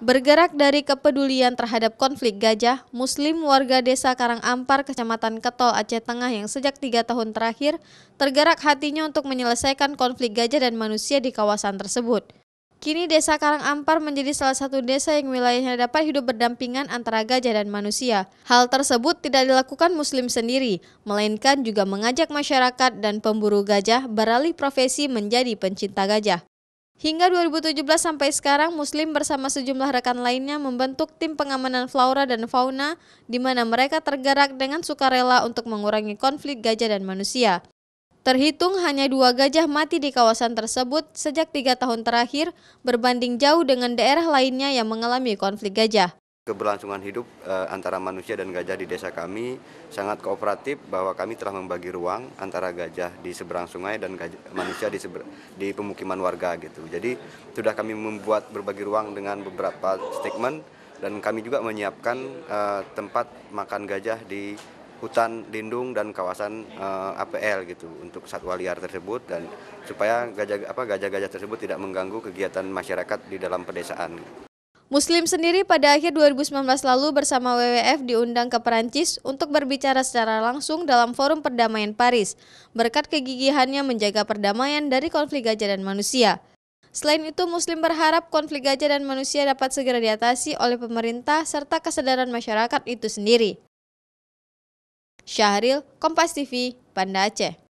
Bergerak dari kepedulian terhadap konflik gajah, Muslim warga desa Karangampar, Kecamatan Ketol, Aceh Tengah yang sejak tiga tahun terakhir tergerak hatinya untuk menyelesaikan konflik gajah dan manusia di kawasan tersebut. Kini desa Karangampar menjadi salah satu desa yang wilayahnya dapat hidup berdampingan antara gajah dan manusia. Hal tersebut tidak dilakukan muslim sendiri, melainkan juga mengajak masyarakat dan pemburu gajah beralih profesi menjadi pencinta gajah. Hingga 2017 sampai sekarang, Muslim bersama sejumlah rekan lainnya membentuk tim pengamanan flora dan fauna, di mana mereka tergerak dengan sukarela untuk mengurangi konflik gajah dan manusia. Terhitung hanya dua gajah mati di kawasan tersebut sejak tiga tahun terakhir, berbanding jauh dengan daerah lainnya yang mengalami konflik gajah. Keberlangsungan hidup eh, antara manusia dan gajah di desa kami sangat kooperatif bahwa kami telah membagi ruang antara gajah di seberang sungai dan gajah, manusia di, seber, di pemukiman warga gitu. Jadi sudah kami membuat berbagi ruang dengan beberapa statement dan kami juga menyiapkan eh, tempat makan gajah di hutan lindung dan kawasan uh, eh, APL gitu untuk satwa liar tersebut dan supaya gajah-gajah tersebut tidak mengganggu kegiatan masyarakat di dalam pedesaan. Gitu. Muslim sendiri pada akhir 2019 lalu bersama WWF diundang ke Perancis untuk berbicara secara langsung dalam Forum Perdamaian Paris, berkat kegigihannya menjaga perdamaian dari konflik gajah dan manusia. Selain itu, Muslim berharap konflik gajah dan manusia dapat segera diatasi oleh pemerintah serta kesadaran masyarakat itu sendiri. Syahril, Kompas TV, Banda Aceh.